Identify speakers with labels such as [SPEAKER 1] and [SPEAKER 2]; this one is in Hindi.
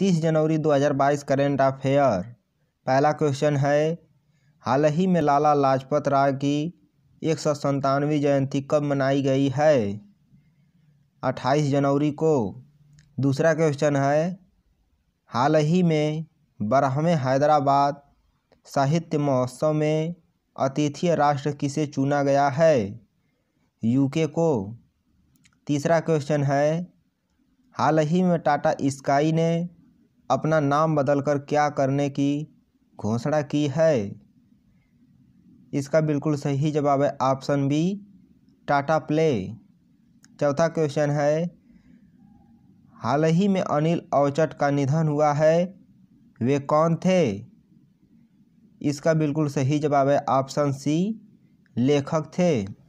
[SPEAKER 1] तीस जनवरी 2022 करेंट अफेयर पहला क्वेश्चन है हाल ही में लाला लाजपत राय की एक सौ संतानवे जयंती कब मनाई गई है अट्ठाईस जनवरी को दूसरा क्वेश्चन है हाल ही में बारहवें हैदराबाद साहित्य महोत्सव में अतिथि राष्ट्र किसे चुना गया है यूके को तीसरा क्वेश्चन है हाल ही में टाटा स्काई ने अपना नाम बदलकर क्या करने की घोषणा की है इसका बिल्कुल सही जवाब है ऑप्शन बी टाटा प्ले चौथा क्वेश्चन है हाल ही में अनिल औचट का निधन हुआ है वे कौन थे इसका बिल्कुल सही जवाब है ऑप्शन सी लेखक थे